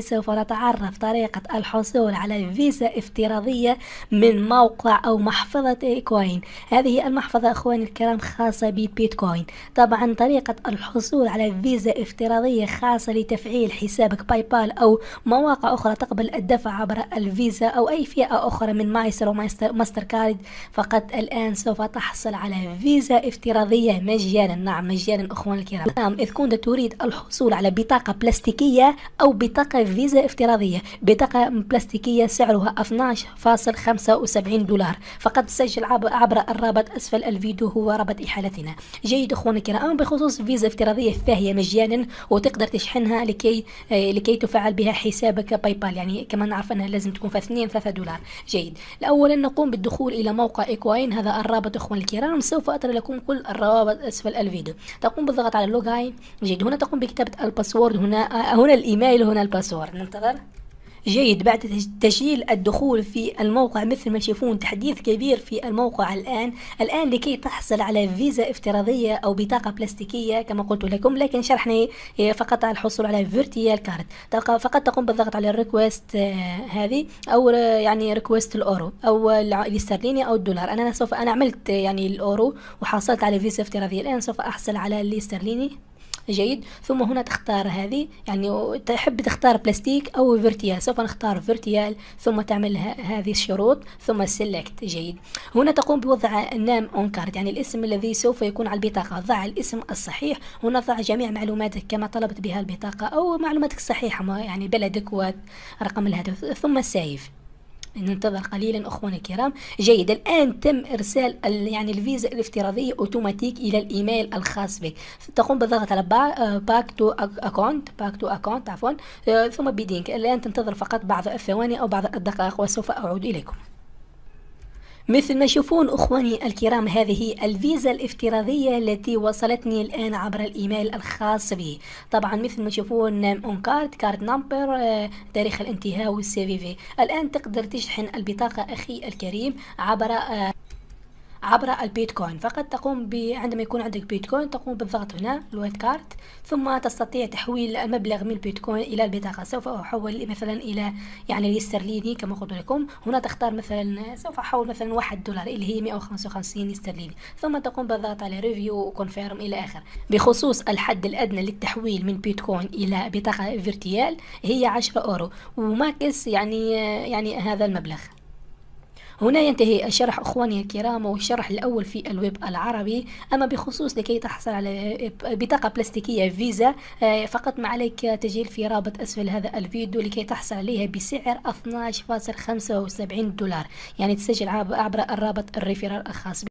سوف نتعرف طريقة الحصول على فيزا افتراضية من موقع أو محفظة كوين هذه المحفظة أخواني الكرام خاصة ببيتكوين طبعا طريقة الحصول على فيزا افتراضية خاصة لتفعيل حسابك باي بال أو مواقع أخرى تقبل الدفع عبر الفيزا أو أي فئة أخرى من مايستر وماستر كارد فقط الآن سوف تحصل على فيزا افتراضية مجانا نعم مجانا أخواني الكرام نعم، إذا كنت تريد الحصول على بطاقة بلاستيكية أو بطاقة فيزا افتراضية بطاقة بلاستيكية سعرها 12.75 دولار فقط سجل عبر الرابط أسفل الفيديو هو رابط إحالتنا جيد أخواني الكرام بخصوص فيزا افتراضية فهي مجانا وتقدر تشحنها لكي آه، لكي تفعل بها حسابك باي بال يعني كما نعرف أنها لازم تكون في 2 3 دولار جيد أولا نقوم بالدخول إلى موقع إيكوين هذا الرابط أخواني الكرام سوف أترى لكم كل الروابط أسفل الفيديو تقوم بالضغط على لوغاين جيد هنا تقوم بكتابة الباسورد هنا آه، هنا الإيميل هنا الباسورد صور ننتظر جيد بعد تسجيل الدخول في الموقع مثل ما تشوفون تحديث كبير في الموقع الآن الآن لكي تحصل على فيزا افتراضية أو بطاقة بلاستيكية كما قلت لكم لكن شرحنا آه، فقط على الحصول على فيرتيال كارد فقط تقوم بالضغط على الريكوست آه، هذه أو آه، يعني ريكوست الأورو أو الاسترليني أو الدولار أنا سوف أنا عملت يعني الأورو وحصلت على فيزا افتراضية الآن سوف أحصل على الاسترليني جيد ثم هنا تختار هذه يعني تحب تختار بلاستيك او فيرتيال سوف نختار فيرتيال ثم تعمل هذه الشروط ثم سيلكت جيد هنا تقوم بوضع النام اون كارد يعني الاسم الذي سوف يكون على البطاقه ضع الاسم الصحيح هنا ضع جميع معلوماتك كما طلبت بها البطاقه او معلوماتك الصحيحه يعني بلدك ورقم الهاتف ثم سيف ننتظر قليلا اخوانا الكرام جيد الان تم ارسال يعني الفيزا الافتراضيه اوتوماتيك الى الايميل الخاص بك تقوم بالضغط على باك تو اكونت باك تو اكونت عفوا آه، ثم بيدينك الان تنتظر فقط بعض الثواني او بعض الدقائق وسوف اعود اليكم مثل ما يشوفون اخواني الكرام هذه الفيزا الافتراضيه التي وصلتني الان عبر الايميل الخاص بي طبعا مثل ما تشوفون اون كارد كارد نمبر تاريخ الانتهاء والسي في في الان تقدر تشحن البطاقه اخي الكريم عبر آه، عبر البيتكوين فقط تقوم ب... عندما يكون عندك بيتكوين تقوم بالضغط هنا الوايت كارت ثم تستطيع تحويل المبلغ من البيتكوين الى البطاقه سوف احول مثلا الى يعني الاسترليني كما قلت لكم هنا تختار مثلا سوف احول مثلا واحد دولار اللي هي 155 استرليني ثم تقوم بالضغط على ريفيو وكونفيرم الى اخر بخصوص الحد الادنى للتحويل من بيتكوين الى بطاقه فيرتيال هي 10 اورو وماكس يعني يعني هذا المبلغ هنا ينتهي الشرح أخواني الكرام والشرح الأول في الويب العربي أما بخصوص لكي تحصل على بطاقة بلاستيكية فيزا آه، فقط ما عليك تسجيل في رابط أسفل هذا الفيديو لكي تحصل عليها بسعر 12.75 دولار يعني تسجل عبر الرابط الريفيرال الخاص